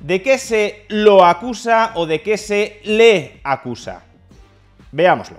¿De qué se lo acusa o de qué se le acusa? Veámoslo.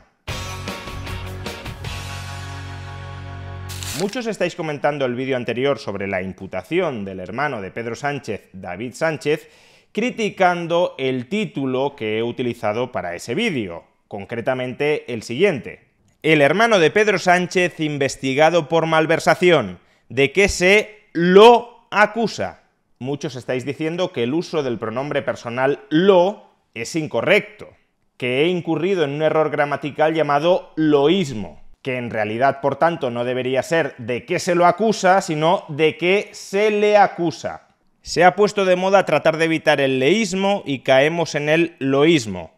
Muchos estáis comentando el vídeo anterior sobre la imputación del hermano de Pedro Sánchez, David Sánchez, criticando el título que he utilizado para ese vídeo, concretamente el siguiente. El hermano de Pedro Sánchez investigado por malversación. ¿De qué se lo acusa? muchos estáis diciendo que el uso del pronombre personal lo es incorrecto, que he incurrido en un error gramatical llamado loísmo, que en realidad, por tanto, no debería ser de qué se lo acusa, sino de que se le acusa. Se ha puesto de moda tratar de evitar el leísmo y caemos en el loísmo.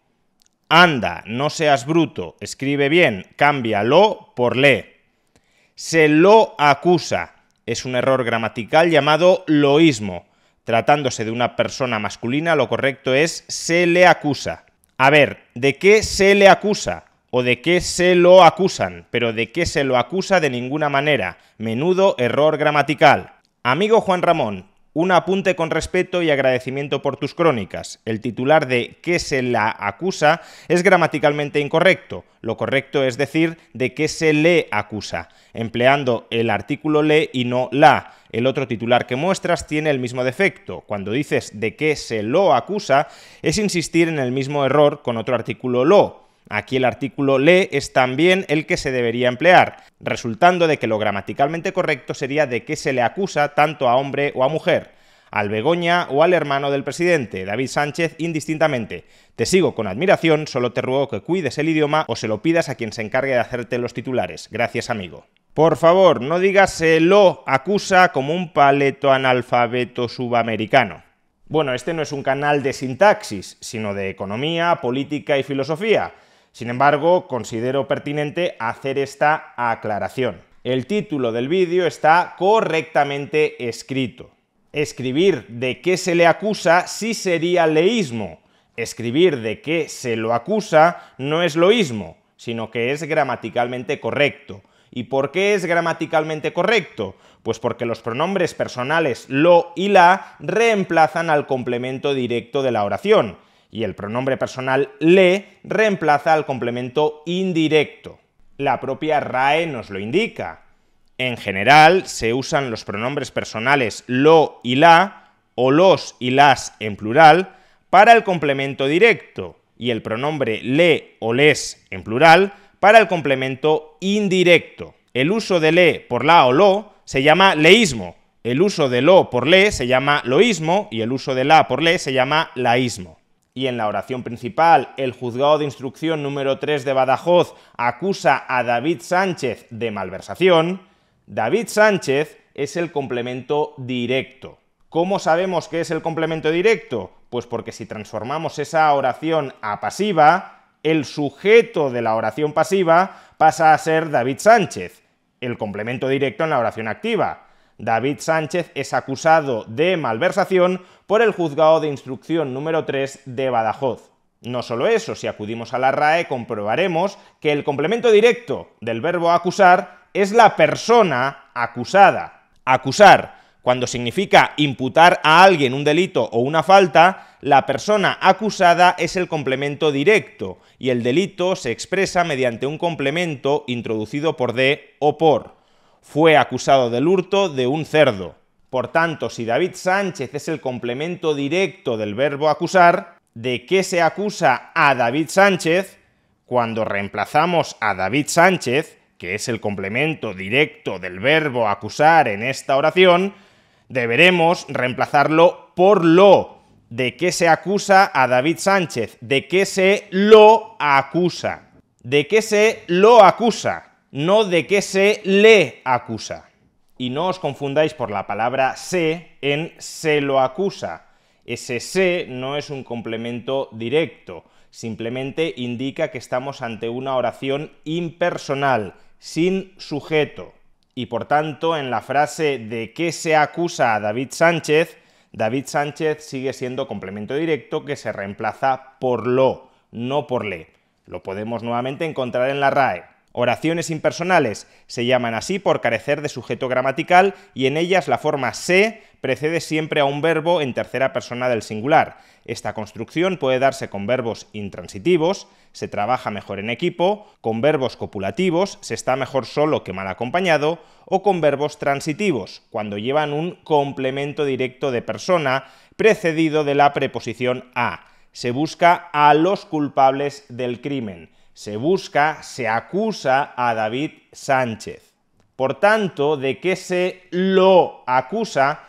Anda, no seas bruto, escribe bien, cambia lo por le. Se lo acusa. Es un error gramatical llamado loísmo Tratándose de una persona masculina, lo correcto es se le acusa. A ver, ¿de qué se le acusa? o de qué se lo acusan, pero de qué se lo acusa de ninguna manera. Menudo error gramatical. Amigo Juan Ramón, un apunte con respeto y agradecimiento por tus crónicas. El titular de que se la acusa es gramaticalmente incorrecto. Lo correcto es decir de que se le acusa, empleando el artículo le y no la. El otro titular que muestras tiene el mismo defecto. Cuando dices de que se lo acusa, es insistir en el mismo error con otro artículo lo, Aquí el artículo le es también el que se debería emplear, resultando de que lo gramaticalmente correcto sería de que se le acusa tanto a hombre o a mujer, al Begoña o al hermano del presidente, David Sánchez, indistintamente. Te sigo con admiración, solo te ruego que cuides el idioma o se lo pidas a quien se encargue de hacerte los titulares. Gracias, amigo. Por favor, no digas lo acusa como un paleto analfabeto subamericano. Bueno, este no es un canal de sintaxis, sino de economía, política y filosofía. Sin embargo, considero pertinente hacer esta aclaración. El título del vídeo está correctamente escrito. Escribir de qué se le acusa sí sería leísmo. Escribir de qué se lo acusa no es loísmo, sino que es gramaticalmente correcto. ¿Y por qué es gramaticalmente correcto? Pues porque los pronombres personales lo y la reemplazan al complemento directo de la oración y el pronombre personal le reemplaza al complemento indirecto. La propia RAE nos lo indica. En general se usan los pronombres personales lo y la o los y las en plural para el complemento directo y el pronombre le o les en plural para el complemento indirecto. El uso de le por la o lo se llama leísmo, el uso de lo por le se llama loísmo y el uso de la por le se llama laísmo. Y en la oración principal, el juzgado de instrucción número 3 de Badajoz acusa a David Sánchez de malversación. David Sánchez es el complemento directo. ¿Cómo sabemos que es el complemento directo? Pues porque si transformamos esa oración a pasiva, el sujeto de la oración pasiva pasa a ser David Sánchez, el complemento directo en la oración activa. David Sánchez es acusado de malversación por el juzgado de instrucción número 3 de Badajoz. No solo eso, si acudimos a la RAE comprobaremos que el complemento directo del verbo acusar es la persona acusada. Acusar, cuando significa imputar a alguien un delito o una falta, la persona acusada es el complemento directo y el delito se expresa mediante un complemento introducido por de o por fue acusado del hurto de un cerdo. Por tanto, si David Sánchez es el complemento directo del verbo acusar, ¿de qué se acusa a David Sánchez cuando reemplazamos a David Sánchez, que es el complemento directo del verbo acusar en esta oración? Deberemos reemplazarlo por lo. ¿De qué se acusa a David Sánchez? ¿De qué se lo acusa? ¿De qué se lo acusa? no de qué se le acusa. Y no os confundáis por la palabra se en se lo acusa. Ese se no es un complemento directo, simplemente indica que estamos ante una oración impersonal, sin sujeto. Y por tanto, en la frase de qué se acusa a David Sánchez, David Sánchez sigue siendo complemento directo que se reemplaza por lo, no por le. Lo podemos nuevamente encontrar en la RAE. Oraciones impersonales se llaman así por carecer de sujeto gramatical y en ellas la forma se precede siempre a un verbo en tercera persona del singular. Esta construcción puede darse con verbos intransitivos, se trabaja mejor en equipo, con verbos copulativos, se está mejor solo que mal acompañado, o con verbos transitivos, cuando llevan un complemento directo de persona precedido de la preposición a. Se busca a los culpables del crimen se busca, se acusa a David Sánchez. Por tanto, de que se lo acusa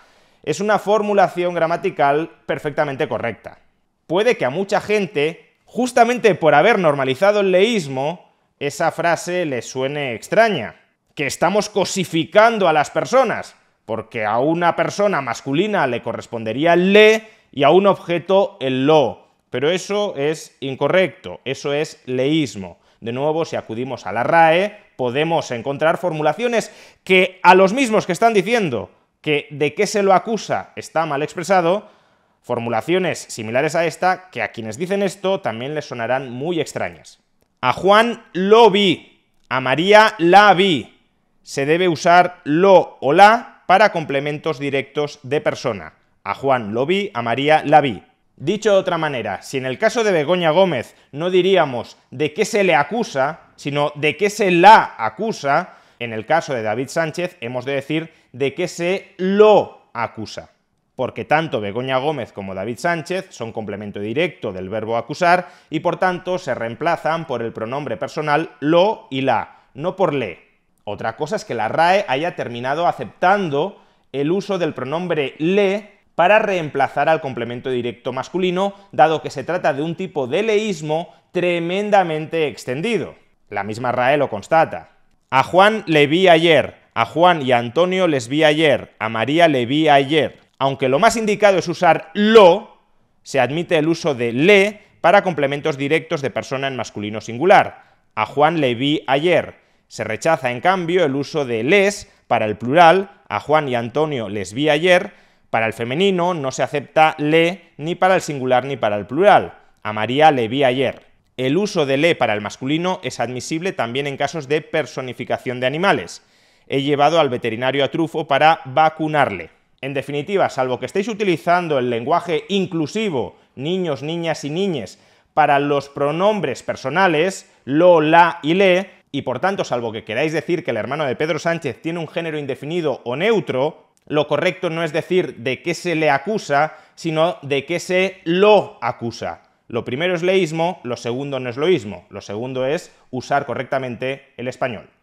es una formulación gramatical perfectamente correcta. Puede que a mucha gente, justamente por haber normalizado el leísmo, esa frase le suene extraña. Que estamos cosificando a las personas, porque a una persona masculina le correspondería el le y a un objeto el lo pero eso es incorrecto, eso es leísmo. De nuevo, si acudimos a la RAE, podemos encontrar formulaciones que a los mismos que están diciendo que de qué se lo acusa está mal expresado, formulaciones similares a esta que a quienes dicen esto también les sonarán muy extrañas. A Juan lo vi, a María la vi. Se debe usar lo o la para complementos directos de persona. A Juan lo vi, a María la vi. Dicho de otra manera, si en el caso de Begoña Gómez no diríamos de qué se le acusa, sino de qué se la acusa, en el caso de David Sánchez hemos de decir de qué se lo acusa. Porque tanto Begoña Gómez como David Sánchez son complemento directo del verbo acusar y por tanto se reemplazan por el pronombre personal lo y la, no por le. Otra cosa es que la RAE haya terminado aceptando el uso del pronombre le para reemplazar al complemento directo masculino, dado que se trata de un tipo de leísmo tremendamente extendido. La misma RAE lo constata. A Juan le vi ayer, a Juan y Antonio les vi ayer, a María le vi ayer. Aunque lo más indicado es usar lo, se admite el uso de le para complementos directos de persona en masculino singular. A Juan le vi ayer. Se rechaza, en cambio, el uso de les para el plural, a Juan y Antonio les vi ayer, para el femenino no se acepta le ni para el singular ni para el plural. A María le vi ayer. El uso de le para el masculino es admisible también en casos de personificación de animales. He llevado al veterinario a Trufo para vacunarle. En definitiva, salvo que estéis utilizando el lenguaje inclusivo, niños, niñas y niñes, para los pronombres personales, lo, la y le, y por tanto, salvo que queráis decir que el hermano de Pedro Sánchez tiene un género indefinido o neutro, lo correcto no es decir de qué se le acusa, sino de qué se lo acusa. Lo primero es leísmo, lo segundo no es loísmo. Lo segundo es usar correctamente el español.